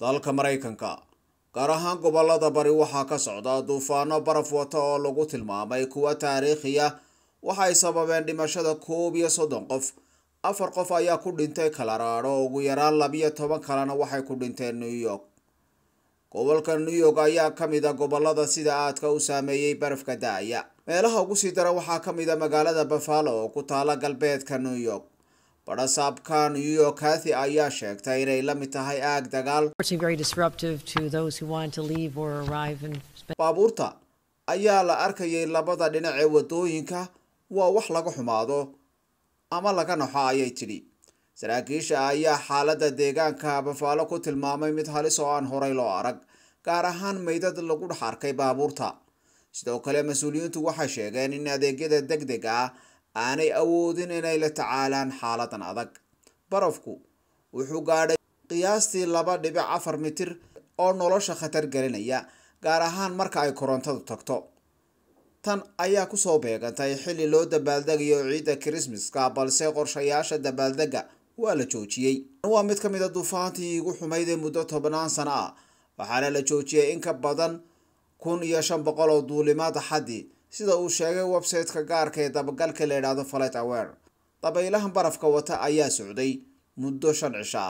dalka maraykanka gaar ahaan gobollada bari waxaa ka socda duufaano baraf wata oo lagu tilmaamay kuwa taariikhiya waxay sababeen dhimashada koob iyo soddon qof afar qof ayaa ku dhintay kalaraadho ugu yaraan labiyo toban kalena waxay ku dhinteen new york gobolka new york ayaa ka mid a gobollada sida aadka u saameeyey barafka da meelaha ugu sii dara waxaa ka mid a magaalada bafalo oo ku taala galbeedka new york badhasaabka new york cathy ayaa sheegtay inay la mid tahay aag dagaal baabuurta ayaa la arkayay labada dhinac ee wadooyinka waa wax laga xumaado ama laga naxo ayay tidhi saraakiisha ayaa xaaladda deegaanka bafaalo ku tilmaamay mid halis oo aan horay loo arag gaar ahaan meydad lagu dhex arkay baabuurta sidoo kale mas-uuliyiintu waxay sheegeen in adeegyada deg deg ah aanay awoodin inay la tacaalaan xaaladan adag barafku wuxuu gaadhay qiyaastii laba dhibic afar mitir oo nolosha khatar gelinaya gaar ahaan marka ay korontadu tagto tan ayaa kusoo beegantay xilli loo dabaaldegayo ciidda kirismaska balse qorshayaasha dabaaldega waa la joojiyey waa mid ka mid a ah duufaantii igu xumayd ee muddo tobnaan sano ah waxaana la joojiyey in ka badan kun iyo shan boqol oo duulimaad axadii sida uu sheegay website-ka gaarka ee dabagalka la yidhaahdo flight aware dabaylahan barafka wata ayaa socday muddo shan cisho ah